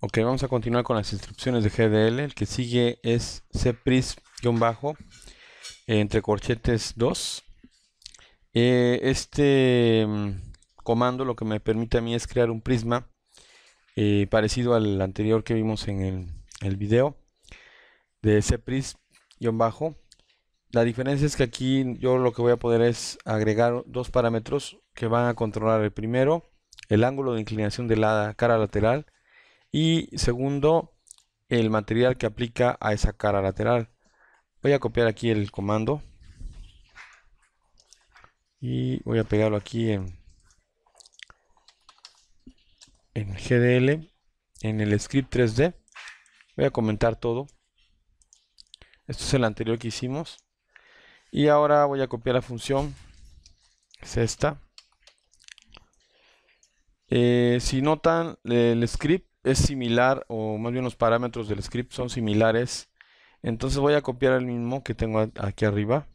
Ok, vamos a continuar con las instrucciones de GDL. El que sigue es cpris-bajo eh, entre corchetes 2. Eh, este mm, comando lo que me permite a mí es crear un prisma eh, parecido al anterior que vimos en el, video de cpris-bajo. La diferencia es que aquí yo lo que voy a poder es agregar dos parámetros que van a controlar el primero, el ángulo de inclinación de la cara lateral y segundo, el material que aplica a esa cara lateral. Voy a copiar aquí el comando. Y voy a pegarlo aquí en, en GDL, en el script 3D. Voy a comentar todo. Esto es el anterior que hicimos. Y ahora voy a copiar la función. Es esta. Eh, si notan, el script es similar, o más bien los parámetros del script son similares. Entonces voy a copiar el mismo que tengo aquí arriba.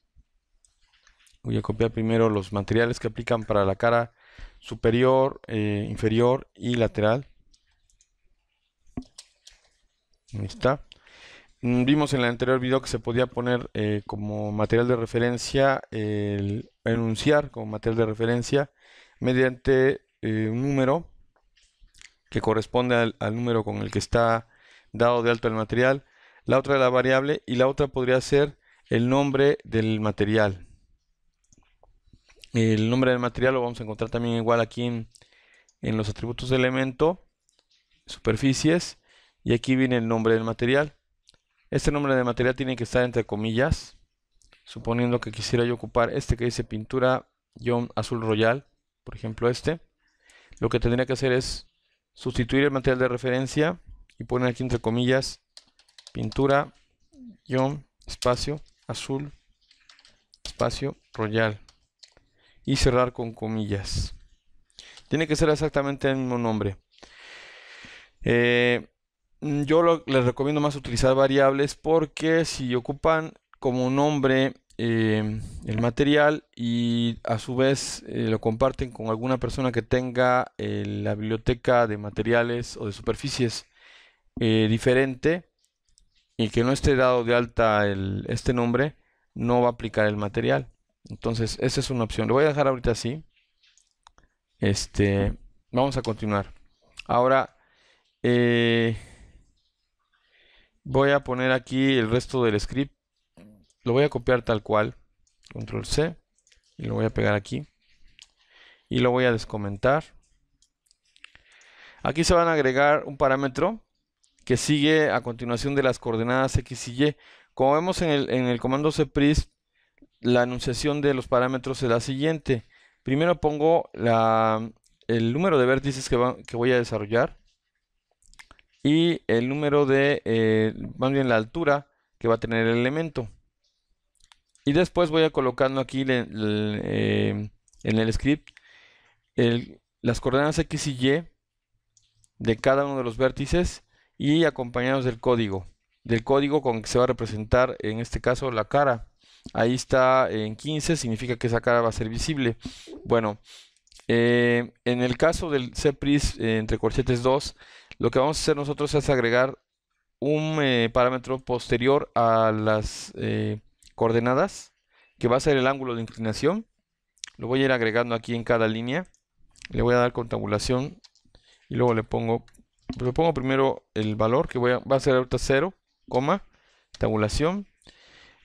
Voy a copiar primero los materiales que aplican para la cara superior, eh, inferior y lateral. Ahí está. Mm, vimos en el anterior video que se podía poner eh, como material de referencia el enunciar como material de referencia mediante eh, un número que corresponde al, número con el que está dado de alto el material, la otra de la variable y la otra podría ser el nombre del material. El nombre del material lo vamos a encontrar también igual aquí en, los atributos de elemento, superficies, y aquí viene el nombre del material. Este nombre de material tiene que estar entre comillas, suponiendo que quisiera yo ocupar este que dice pintura John Azul Royal, por ejemplo este, lo que tendría que hacer es sustituir el material de referencia y poner aquí entre comillas pintura guión espacio azul espacio royal y cerrar con comillas tiene que ser exactamente el mismo nombre eh, yo les recomiendo más utilizar variables porque si ocupan como nombre Em, el material y a su vez eh, lo comparten con alguna persona que tenga eh, la biblioteca de materiales o de superficies eh, diferente y que no esté dado de alta el, este nombre, no va a aplicar el material. Entonces, esa es una opción. Lo voy a dejar ahorita así. Este, vamos a continuar. Ahora, voy a poner aquí el resto del script lo voy a copiar tal cual, control C, y lo voy a pegar aquí. Y lo voy a descomentar. Aquí se van a agregar un parámetro que sigue a continuación de las coordenadas X y Y. Como vemos en el, en el comando cpris, la anunciación de los parámetros es la siguiente. Primero pongo el número de vértices que, que, voy a desarrollar y el número de, eh, más bien la altura que va a tener el elemento. Y después voy a colocando aquí eh, en el script las coordenadas X y Y de cada uno de los vértices y acompañados del código, del código con que se va a representar en este caso la cara. Ahí está en 15, significa que esa cara va a ser visible. Bueno, eh, en el caso del CPRIS eh, entre corchetes 2, lo que vamos a hacer nosotros es agregar un parámetro posterior a las coordenadas, que va a ser el ángulo de inclinación. Lo voy a ir agregando aquí en cada línea. Le voy a dar con tabulación y luego le pongo, le pongo primero el valor que voy a, va a ser ahorita 0, tabulación.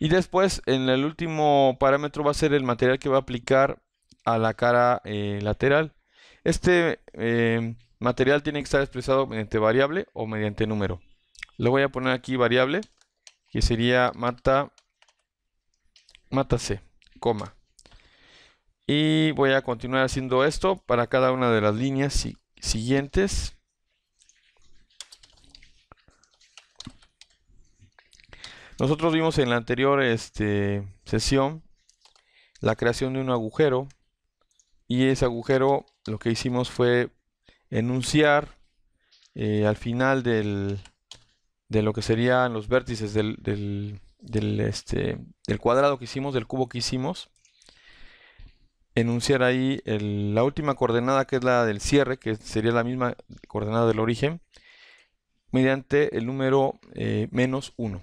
Y después en el último parámetro va a ser el material que va a aplicar a la cara eh, lateral. Este eh, material tiene que estar expresado mediante variable o mediante número. Le voy a poner aquí variable, que sería mata mátase, coma. Y voy a continuar haciendo esto para cada una de las líneas siguientes. Nosotros vimos en la anterior este, sesión la creación de un agujero y ese agujero lo que hicimos fue enunciar eh, al final de lo que serían los vértices del, del, del, este, del cuadrado que hicimos, del cubo que hicimos, enunciar ahí la última coordenada que es la del cierre, que sería la misma coordenada del origen, mediante el número eh, menos 1.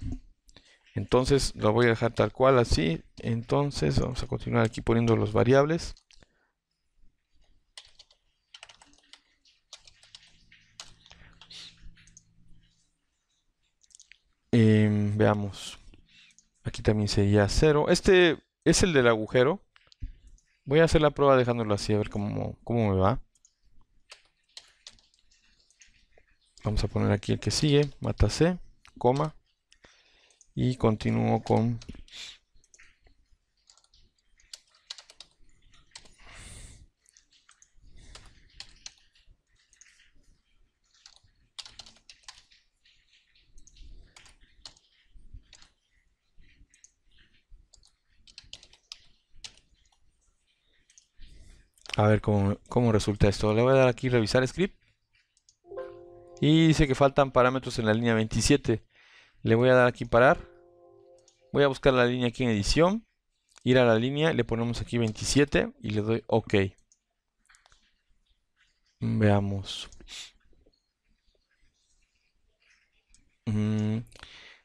Entonces lo voy a dejar tal cual así. Entonces vamos a continuar aquí poniendo los variables. Em, veamos. Aquí también sería 0. Este es el del agujero. Voy a hacer la prueba dejándolo así, a ver cómo, cómo me va. Vamos a poner aquí el que sigue, mata C, coma. Y continúo con A ver cómo, resulta esto. Le voy a dar aquí revisar script. Y dice que faltan parámetros en la línea 27. Le voy a dar aquí parar. Voy a buscar la línea aquí en edición. Ir a la línea, le ponemos aquí 27 y le doy OK. Veamos. Mm,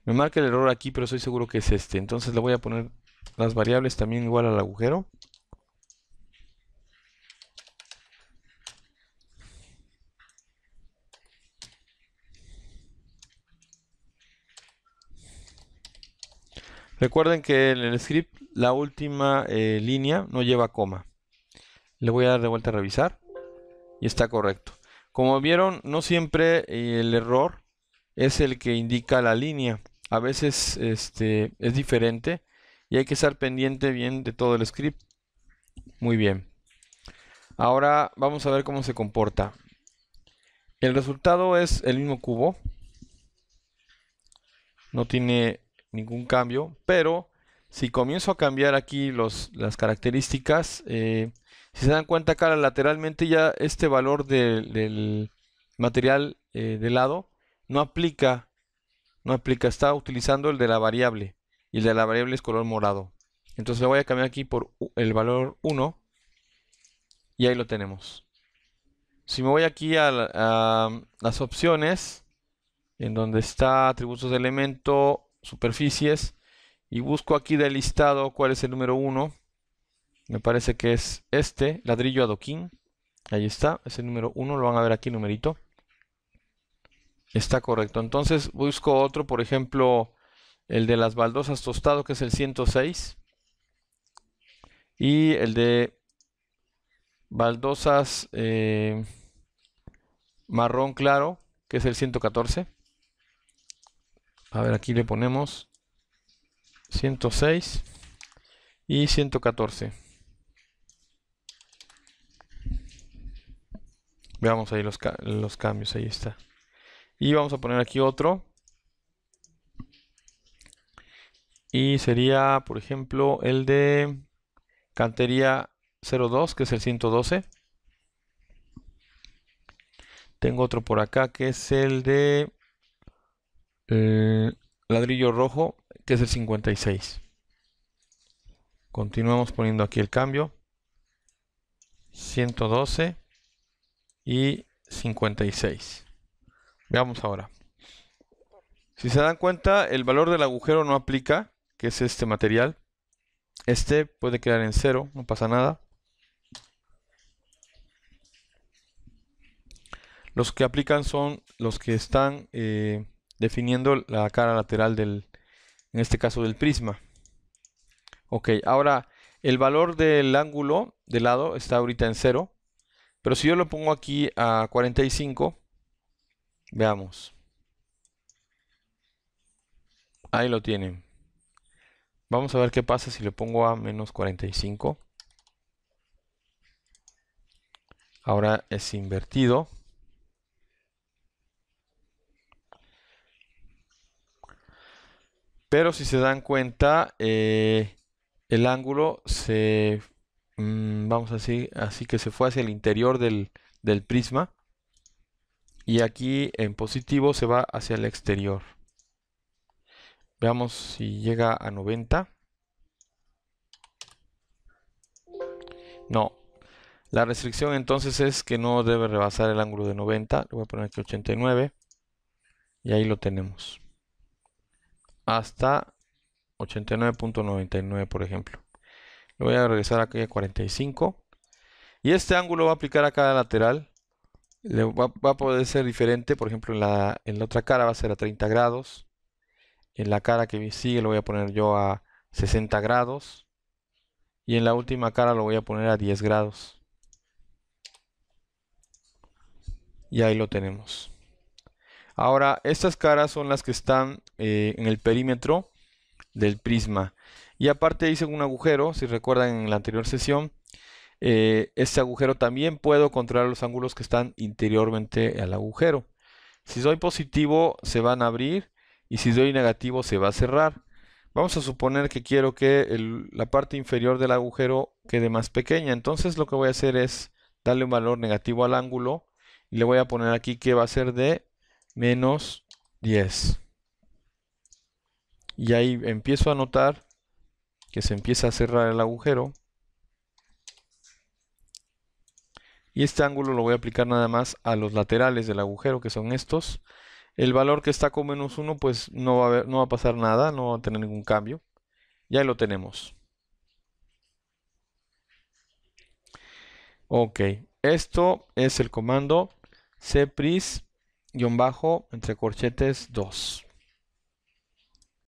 me marca el error aquí, pero estoy seguro que es este. Entonces le voy a poner las variables también igual al agujero. Recuerden que en el script la última eh, línea no lleva coma. Le voy a dar de vuelta a revisar y está correcto. Como vieron, no siempre eh, el error es el que indica la línea. A veces este, es diferente y hay que estar pendiente bien de todo el script. Muy bien. Ahora vamos a ver cómo se comporta. El resultado es el mismo cubo. No tiene ningún cambio, pero si comienzo a cambiar aquí los, las características, eh, si se dan cuenta acá lateralmente ya este valor del material eh, de lado no aplica, no aplica, está utilizando el de la variable y el de la variable es color morado. Entonces le voy a cambiar aquí por el valor 1 y ahí lo tenemos. Si me voy aquí a, a las opciones, en donde está atributos de elemento, superficies y busco aquí del listado cuál es el número 1. Me parece que es este, ladrillo adoquín. Ahí está, es el número 1, lo van a ver aquí numerito. Está correcto. Entonces busco otro, por ejemplo, el de las baldosas tostado, que es el 106. Y el de baldosas eh, marrón claro, que es el 114 a ver aquí le ponemos 106 y 114 veamos ahí los, los cambios ahí está y vamos a poner aquí otro y sería por ejemplo el de cantería 02 que es el 112 tengo otro por acá que es el de eh, ladrillo rojo, que es el 56. Continuamos poniendo aquí el cambio. 112 y 56. Veamos ahora. Si se dan cuenta, el valor del agujero no aplica, que es este material. Este puede quedar en cero, no pasa nada. Los que aplican son los que están eh, definiendo la cara lateral del, en este caso del prisma. Ok, ahora el valor del ángulo de lado está ahorita en 0, pero si yo lo pongo aquí a 45, veamos. Ahí lo tienen. Vamos a ver qué pasa si le pongo a menos 45. Ahora es invertido. Pero si se dan cuenta, eh, el ángulo se, mm, vamos vamos así, así que se fue hacia el interior del, del prisma. Y aquí en positivo se va hacia el exterior. Veamos si llega a 90. No. La restricción entonces es que no debe rebasar el ángulo de 90. Le voy a poner aquí 89. Y ahí lo tenemos hasta 89.99 por ejemplo. lo voy a regresar aquí a 45. Y este ángulo va a aplicar a cada lateral. va, va, a poder ser diferente. Por ejemplo, en la, en la otra cara va a ser a 30 grados. En la cara que sigue lo voy a poner yo a 60 grados. Y en la última cara lo voy a poner a 10 grados. Y ahí lo tenemos. Ahora, estas caras son las que están eh, en el perímetro del prisma. Y aparte hice un agujero, si recuerdan en la anterior sesión, eh, este agujero también puedo controlar los ángulos que están interiormente al agujero. Si doy positivo se van a abrir y si doy negativo se va a cerrar. Vamos a suponer que quiero que la parte inferior del agujero quede más pequeña. Entonces lo que voy a hacer es darle un valor negativo al ángulo y le voy a poner aquí que va a ser de menos 10. Y ahí empiezo a notar que se empieza a cerrar el agujero. Y este ángulo lo voy a aplicar nada más a los laterales del agujero, que son estos. El valor que está con menos 1, pues no va, a no va a pasar nada, no va a tener ningún cambio. Ya lo tenemos. Ok, esto es el comando cpris guión bajo, entre corchetes 2.